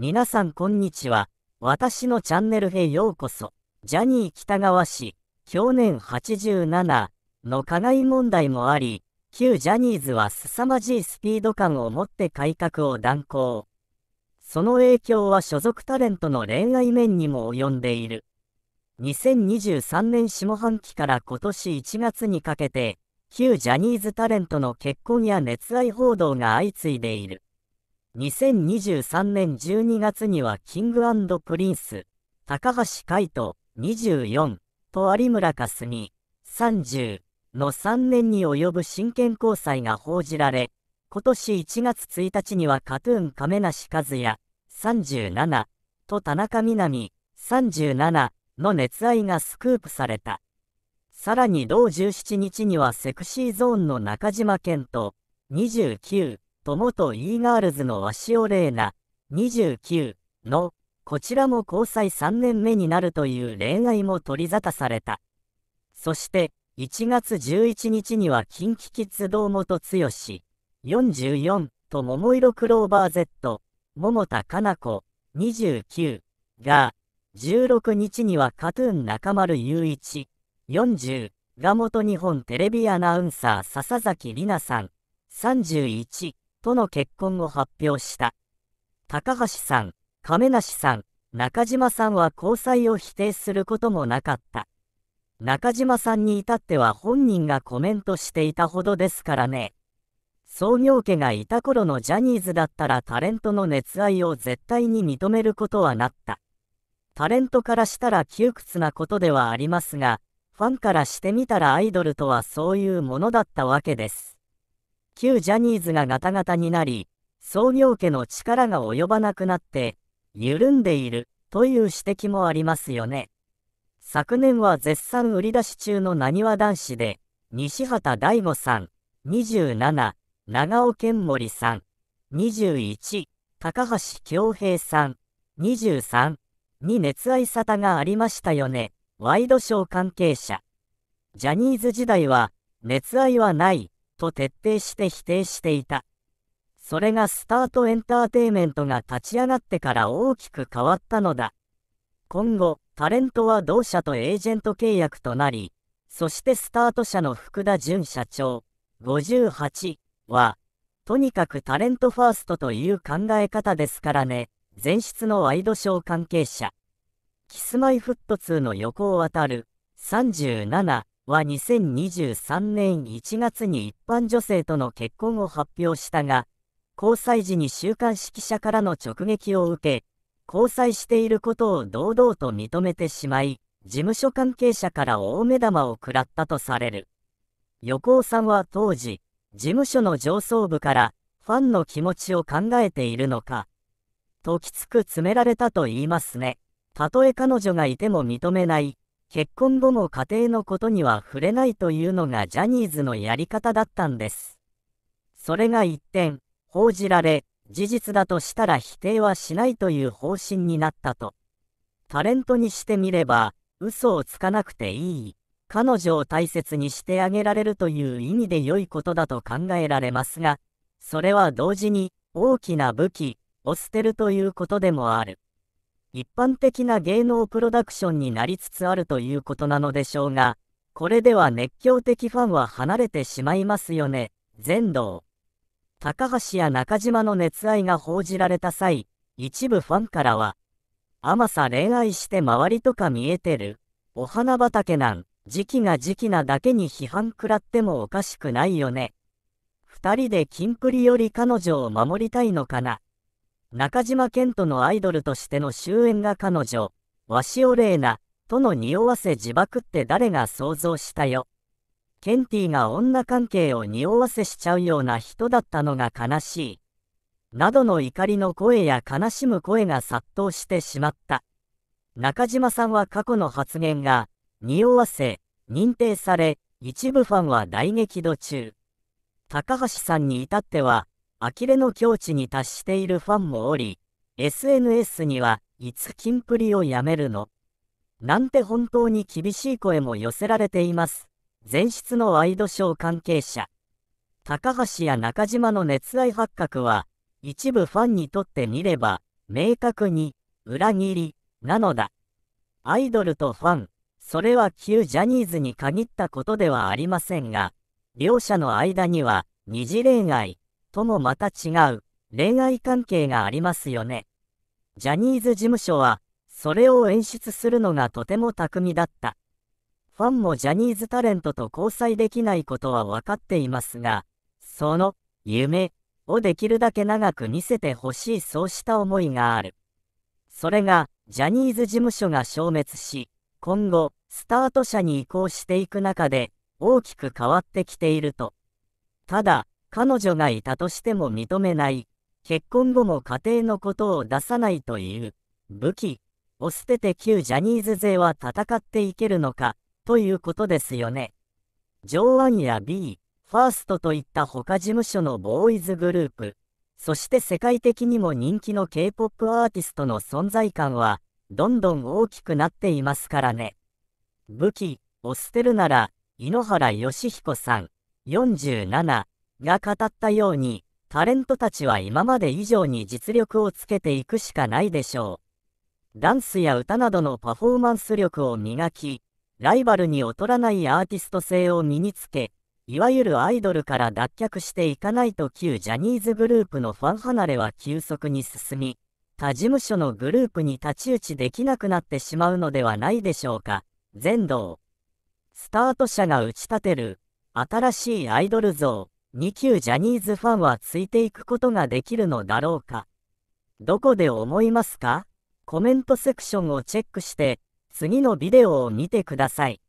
皆さんこんにちは。私のチャンネルへようこそ。ジャニー北川氏、去年87の加害問題もあり、旧ジャニーズは凄まじいスピード感を持って改革を断行。その影響は所属タレントの恋愛面にも及んでいる。2023年下半期から今年1月にかけて、旧ジャニーズタレントの結婚や熱愛報道が相次いでいる。2023年12月にはキングプリンス、高橋海人24と有村架純30の3年に及ぶ真剣交際が報じられ、今年1月1日にはカトゥーン亀梨和也37と田中みな実37の熱愛がスクープされた。さらに同17日にはセクシーゾーンの中島健人29と元 e ガールズの鷲尾玲奈29のこちらも交際3年目になるという恋愛も取り沙汰された。そして1月11日には KinKiKids 堂本剛44と桃色クローバー Z 桃田かな子29が16日には KAT−TUN 中丸雄一40が元日本テレビアナウンサー笹崎里奈さん31との結婚を発表した。高橋さん、亀梨さん、中島さんは交際を否定することもなかった。中島さんに至っては本人がコメントしていたほどですからね。創業家がいた頃のジャニーズだったらタレントの熱愛を絶対に認めることはなった。タレントからしたら窮屈なことではありますが、ファンからしてみたらアイドルとはそういうものだったわけです。旧ジャニーズがガタガタになり、創業家の力が及ばなくなって、緩んでいるという指摘もありますよね。昨年は絶賛売り出し中のなにわ男子で、西畑大吾さん、27、長尾健森さん、21、高橋恭平さん、23に熱愛沙汰がありましたよね。ワイドショー関係者。ジャニーズ時代は、熱愛はないと徹底して否定していた。それがスタートエンターテイメントが立ち上がってから大きく変わったのだ。今後、タレントは同社とエージェント契約となり、そしてスタート社の福田純社長、58は、とにかくタレントファーストという考え方ですからね、前室のワイドショー関係者。キスマイフット2の横を渡る、37は2023年1月に一般女性との結婚を発表したが、交際時に週刊誌記者からの直撃を受け、交際していることを堂々と認めてしまい、事務所関係者から大目玉を食らったとされる。横尾さんは当時、事務所の上層部からファンの気持ちを考えているのか、ときつく詰められたと言いますね。たとえ彼女がいても認めない、結婚後も家庭のことには触れないというのがジャニーズのやり方だったんです。それが一点、報じられ、事実だとしたら否定はしないという方針になったと。タレントにしてみれば、嘘をつかなくていい、彼女を大切にしてあげられるという意味で良いことだと考えられますが、それは同時に大きな武器を捨てるということでもある。一般的な芸能プロダクションになりつつあるということなのでしょうが、これでは熱狂的ファンは離れてしまいますよね、全道。高橋や中島の熱愛が報じられた際、一部ファンからは、甘さ恋愛して周りとか見えてる、お花畑なん、時期が時期なだけに批判食らってもおかしくないよね。二人でキンプリより彼女を守りたいのかな。中島健人のアイドルとしての終焉が彼女、鷲れいな、との匂わせ自爆って誰が想像したよ。ケンティが女関係を匂わせしちゃうような人だったのが悲しい。などの怒りの声や悲しむ声が殺到してしまった。中島さんは過去の発言が、匂わせ、認定され、一部ファンは大激怒中。高橋さんに至っては、呆れの境地に達しているファンもおり、SNS には、いつキンプリをやめるのなんて本当に厳しい声も寄せられています。前室のワイドショー関係者。高橋や中島の熱愛発覚は、一部ファンにとってみれば、明確に、裏切り、なのだ。アイドルとファン、それは旧ジャニーズに限ったことではありませんが、両者の間には、二次恋愛、ともまた違う恋愛関係がありますよね。ジャニーズ事務所は、それを演出するのがとても巧みだった。ファンもジャニーズタレントと交際できないことは分かっていますが、その夢をできるだけ長く見せてほしいそうした思いがある。それがジャニーズ事務所が消滅し、今後スタート者に移行していく中で大きく変わってきていると。ただ、彼女がいたとしても認めない、結婚後も家庭のことを出さないという、武器を捨てて旧ジャニーズ勢は戦っていけるのか、ということですよね。上腕や B、ファーストといった他事務所のボーイズグループ、そして世界的にも人気の K-POP アーティストの存在感は、どんどん大きくなっていますからね。武器を捨てるなら、井ノ原快彦さん、47、が語ったように、タレントたちは今まで以上に実力をつけていくしかないでしょう。ダンスや歌などのパフォーマンス力を磨き、ライバルに劣らないアーティスト性を身につけ、いわゆるアイドルから脱却していかないと旧ジャニーズグループのファン離れは急速に進み、他事務所のグループに太刀打ちできなくなってしまうのではないでしょうか。全道。スタート者が打ち立てる、新しいアイドル像。2級ジャニーズファンはついていくことができるのだろうかどこで思いますかコメントセクションをチェックして、次のビデオを見てください。